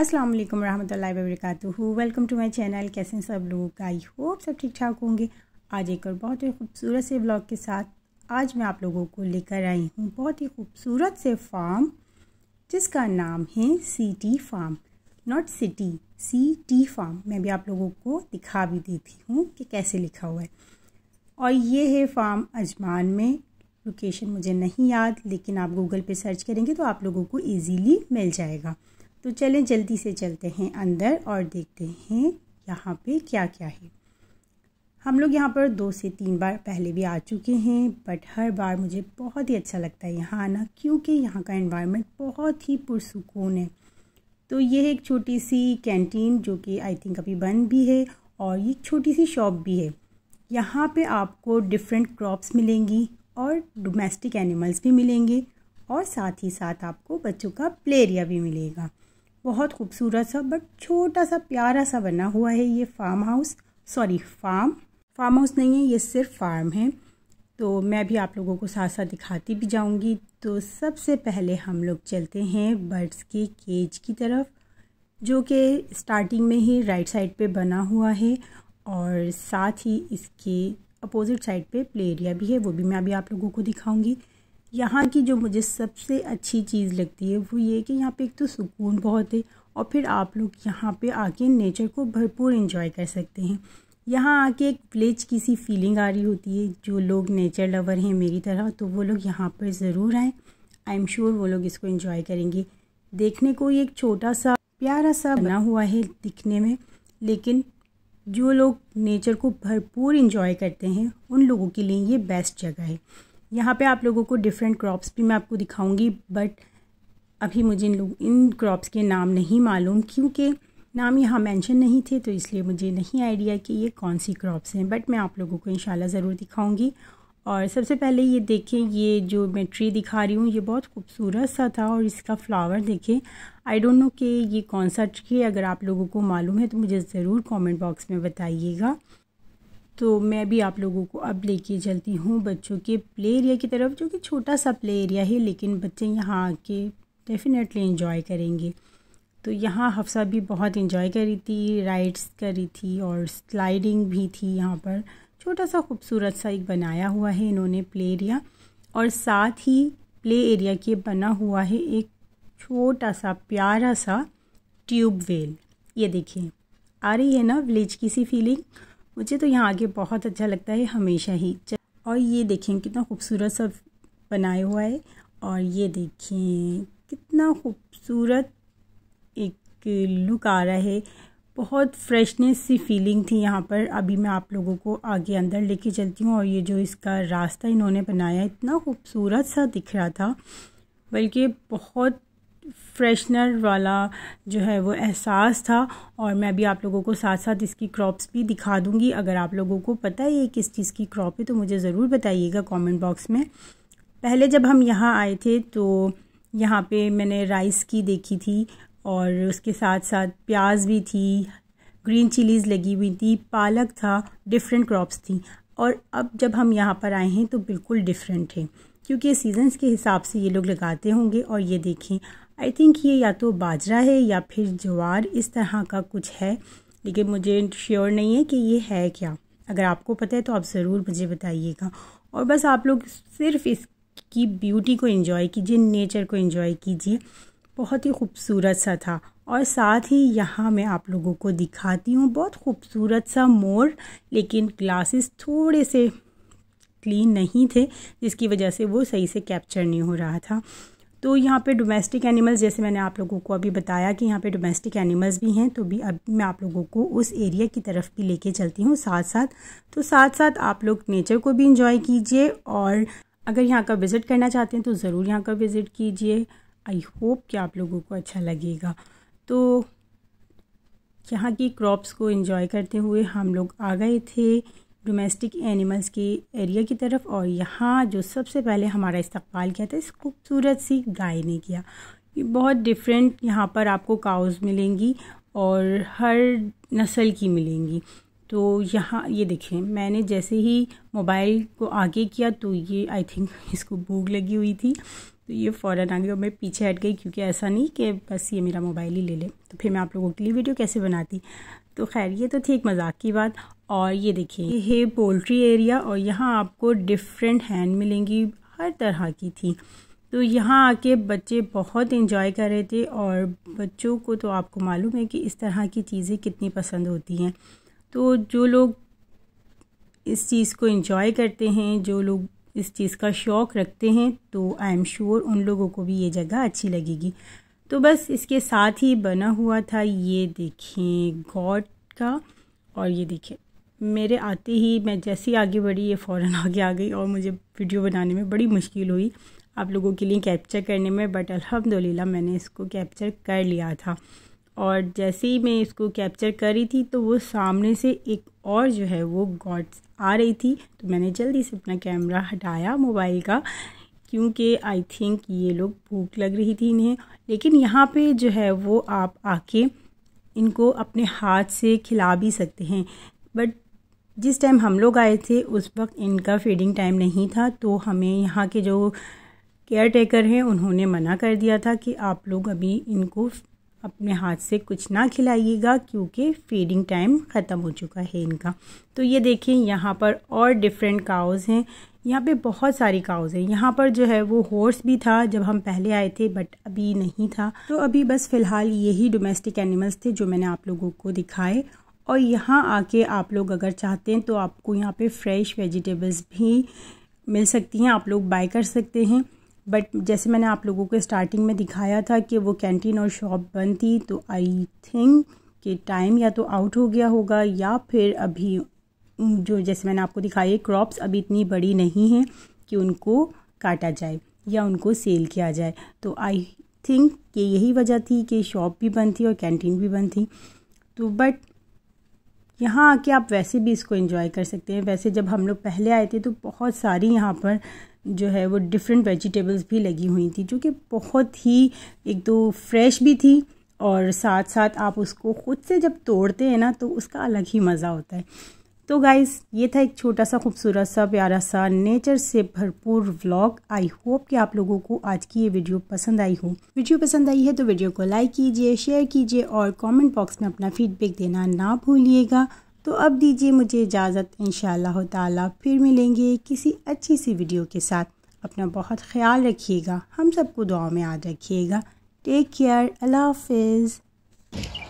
अस्सलाम वालेकुम रहमतुल्लाहि व वेलकम टू माय चैनल कैसे हैं सब लोग आई होप सब ठीक ठाक होंगे आज एक और बहुत ही खूबसूरत से ब्लॉग के साथ आज मैं आप लोगों को लेकर आई हूँ बहुत ही खूबसूरत से फार्म जिसका नाम है city farm not city C T farm मैं भी आप लोगों को दिखा भी देती हूँ कि कैसे लिखा हुआ है और ये है फार्म अजमान में लोकेशन मुझे नहीं याद लेकिन आप गूगल पे सर्च करेंगे तो आप लोगों को इजीली मिल जाएगा तो चलें जल्दी से चलते हैं अंदर और देखते हैं यहाँ पे क्या क्या है हम लोग यहाँ पर दो से तीन बार पहले भी आ चुके हैं बट हर बार मुझे बहुत ही अच्छा लगता है यहाँ आना क्योंकि यहाँ का इन्वायरमेंट बहुत ही पुरसकून है तो ये एक छोटी सी कैंटीन जो कि आई थिंक अभी बंद भी है और ये छोटी सी शॉप भी है यहाँ पे आपको डिफरेंट क्रॉप्स मिलेंगी और डोमेस्टिक एनिमल्स भी मिलेंगे और साथ ही साथ आपको बच्चों का प्ले एरिया भी मिलेगा बहुत खूबसूरत सा बट छोटा सा प्यारा सा बना हुआ है ये farm house sorry farm farm house नहीं है ये सिर्फ फार्म है तो मैं भी आप लोगों को साथ साथ दिखाती भी जाऊंगी तो सबसे पहले हम लोग चलते हैं बर्ड्स के केज की तरफ जो कि स्टार्टिंग में ही राइट साइड पे बना हुआ है और साथ ही इसके अपोजिट साइड पे प्ले एरिया भी है वो भी मैं अभी आप लोगों को दिखाऊंगी यहाँ की जो मुझे सबसे अच्छी चीज़ लगती है वो ये कि यहाँ पे एक तो सुकून बहुत है और फिर आप लोग यहाँ पे आके नेचर को भरपूर इन्जॉय कर सकते हैं यहाँ आके एक विलेज की सी फीलिंग आ रही होती है जो लोग नेचर लवर हैं मेरी तरह तो वो लोग यहाँ पर ज़रूर आएँ आई एम श्योर वो लोग इसको इन्जॉय करेंगे देखने को ये एक छोटा सा प्यारा सा बना हुआ है दिखने में लेकिन जो लोग नेचर को भरपूर इन्जॉय करते हैं उन लोगों के लिए ये बेस्ट जगह है यहाँ पे आप लोगों को डिफरेंट क्रॉप्स भी मैं आपको दिखाऊंगी बट अभी मुझे इन लोग इन क्रॉप्स के नाम नहीं मालूम क्योंकि नाम यहाँ मेंशन नहीं थे तो इसलिए मुझे नहीं आइडिया कि ये कौन सी क्रॉप्स हैं बट मैं आप लोगों को इन ज़रूर दिखाऊंगी और सबसे पहले ये देखें ये जो मैं ट्री दिखा रही हूँ ये बहुत खूबसूरत सा था और इसका फ्लावर देखें आई डोंट नो कि ये कौन सा ट्री है अगर आप लोगों को मालूम है तो मुझे ज़रूर कमेंट बॉक्स में बताइएगा तो मैं भी आप लोगों को अब लेके चलती हूँ बच्चों के प्ले एरिया की तरफ जो कि छोटा सा प्ले एरिया है लेकिन बच्चे यहाँ आके डेफ़िनेटली इन्जॉय करेंगे तो यहाँ हफ्सा भी बहुत इन्जॉय करी थी राइड्स करी थी और स्लाइडिंग भी थी यहाँ पर छोटा सा खूबसूरत सा एक बनाया हुआ है इन्होंने प्ले एरिया और साथ ही प्ले एरिया के बना हुआ है एक छोटा सा प्यारा सा ट्यूब वेल ये देखिए आ रही है ना विलेज की सी फीलिंग मुझे तो यहाँ आगे बहुत अच्छा लगता है हमेशा ही और ये देखें कितना खूबसूरत सब बनाया हुआ है और ये देखें कितना खूबसूरत एक लुक आ रहा है बहुत फ्रेशनेस सी फीलिंग थी यहाँ पर अभी मैं आप लोगों को आगे अंदर लेके चलती हूँ और ये जो इसका रास्ता इन्होंने बनाया इतना खूबसूरत सा दिख रहा था बल्कि बहुत फ्रेशनर वाला जो है वो एहसास था और मैं भी आप लोगों को साथ साथ इसकी क्रॉप्स भी दिखा दूँगी अगर आप लोगों को पता है ये किस चीज़ की क्रॉप है तो मुझे ज़रूर बताइएगा कमेंट बॉक्स में पहले जब हम यहाँ आए थे तो यहाँ पे मैंने राइस की देखी थी और उसके साथ साथ प्याज भी थी ग्रीन चिलीज़ लगी हुई थी पालक था डिफरेंट क्रॉप्स थी और अब जब हम यहाँ पर आए हैं तो बिल्कुल डिफरेंट है क्योंकि सीजन्स के हिसाब से ये लोग लगाते होंगे और ये देखें आई थिंक ये या तो बाजरा है या फिर ज्वार इस तरह का कुछ है लेकिन मुझे श्योर नहीं है कि ये है क्या अगर आपको पता है तो आप ज़रूर मुझे बताइएगा और बस आप लोग सिर्फ इसकी ब्यूटी को इन्जॉय कीजिए नेचर को इन्जॉय कीजिए बहुत ही खूबसूरत सा था और साथ ही यहाँ मैं आप लोगों को दिखाती हूँ बहुत खूबसूरत सा मोर लेकिन ग्लासेस थोड़े से क्लीन नहीं थे जिसकी वजह से वो सही से कैप्चर नहीं हो रहा था तो यहाँ पे डोमेस्टिक एनिमल्स जैसे मैंने आप लोगों को अभी बताया कि यहाँ पे डोमेस्टिक एनिमल्स भी हैं तो भी अब मैं आप लोगों को उस एरिया की तरफ भी लेके चलती हूँ साथ साथ तो साथ साथ आप लोग नेचर को भी इंजॉय कीजिए और अगर यहाँ का विज़िट करना चाहते हैं तो ज़रूर यहाँ का विज़िट कीजिए आई होप कि आप लोगों को अच्छा लगेगा तो यहाँ की क्रॉप्स को इन्जॉय करते हुए हम लोग आ गए थे डोमेस्टिक एनिमल्स के एरिया की तरफ और यहाँ जो सबसे पहले हमारा इस्तकबाल किया था इस खूबसूरत सी गाय ने किया ये बहुत डिफरेंट यहाँ पर आपको काउज़ मिलेंगी और हर नस्ल की मिलेंगी तो यहाँ ये देखें मैंने जैसे ही मोबाइल को आगे किया तो ये आई थिंक इसको भूख लगी हुई थी तो ये फ़ौरन आगे और मैं पीछे हट गई क्योंकि ऐसा नहीं कि बस ये मेरा मोबाइल ही ले ले तो फिर मैं आप लोगों के लिए वीडियो कैसे बनाती तो खैर ये तो थी एक मजाक की बात और ये देखिए ये है पोल्ट्री एरिया और यहाँ आपको डिफरेंट हैंड मिलेंगी हर तरह की थी तो यहाँ आके बच्चे बहुत इन्जॉय कर रहे थे और बच्चों को तो आपको मालूम है कि इस तरह की चीज़ें कितनी पसंद होती हैं तो जो लोग इस चीज़ को इन्जॉय करते हैं जो लोग इस चीज़ का शौक़ रखते हैं तो आई एम श्योर उन लोगों को भी ये जगह अच्छी लगेगी तो बस इसके साथ ही बना हुआ था ये देखें गॉड का और ये देखें मेरे आते ही मैं जैसी आगे बढ़ी ये फ़ौरन आगे आ गई और मुझे वीडियो बनाने में बड़ी मुश्किल हुई आप लोगों के लिए कैप्चर करने में बट अल्हम्दुलिल्लाह मैंने इसको कैप्चर कर लिया था और जैसे ही मैं इसको कैप्चर कर रही थी तो वो सामने से एक और जो है वो गॉड्स आ रही थी तो मैंने जल्दी से अपना कैमरा हटाया मोबाइल का क्योंकि आई थिंक ये लोग भूख लग रही थी इन्हें लेकिन यहाँ पे जो है वो आप आके इनको अपने हाथ से खिला भी सकते हैं बट जिस टाइम हम लोग आए थे उस वक्त इनका फीडिंग टाइम नहीं था तो हमें यहाँ के जो केयर टेकर हैं उन्होंने मना कर दिया था कि आप लोग अभी इनको अपने हाथ से कुछ ना खिलाइएगा क्योंकि फीडिंग टाइम ख़त्म हो चुका है इनका तो ये देखें यहाँ पर और डिफरेंट काउज़ हैं यहाँ पे बहुत सारी काउज़ हैं यहाँ पर जो है वो हॉर्स भी था जब हम पहले आए थे बट अभी नहीं था तो अभी बस फ़िलहाल यही डोमेस्टिक एनिमल्स थे जो मैंने आप लोगों को दिखाए और यहाँ आके आप लोग अगर चाहते हैं तो आपको यहाँ पे फ्रेश वेजिटेबल्स भी मिल सकती हैं आप लोग बाय कर सकते हैं बट जैसे मैंने आप लोगों को स्टार्टिंग में दिखाया था कि वो कैंटीन और शॉप बंद थी तो आई थिंक कि टाइम या तो आउट हो गया होगा या फिर अभी जो जैसे मैंने आपको दिखाई क्रॉप्स अभी इतनी बड़ी नहीं हैं कि उनको काटा जाए या उनको सेल किया जाए तो आई थिंक कि यही वजह थी कि शॉप भी बंद थी और कैंटीन भी बंद थी तो बट यहाँ आके आप वैसे भी इसको इन्जॉय कर सकते हैं वैसे जब हम लोग पहले आए थे तो बहुत सारी यहाँ पर जो है वो डिफरेंट वेजिटेबल्स भी लगी हुई थी जो कि बहुत ही एक तो फ्रेश भी थी और साथ साथ आप उसको ख़ुद से जब तोड़ते हैं ना तो उसका अलग ही मज़ा होता है तो गाइज़ ये था एक छोटा सा खूबसूरत सा प्यारा सा नेचर से भरपूर व्लॉग आई होप कि आप लोगों को आज की ये वीडियो पसंद आई हो वीडियो पसंद आई है तो वीडियो को लाइक कीजिए शेयर कीजिए और कमेंट बॉक्स में अपना फीडबैक देना ना भूलिएगा तो अब दीजिए मुझे इजाज़त इन ताला फिर मिलेंगे किसी अच्छी सी वीडियो के साथ अपना बहुत ख्याल रखिएगा हम सबको दुआ में याद रखिएगा टेक केयर अल्लाह हाफिज़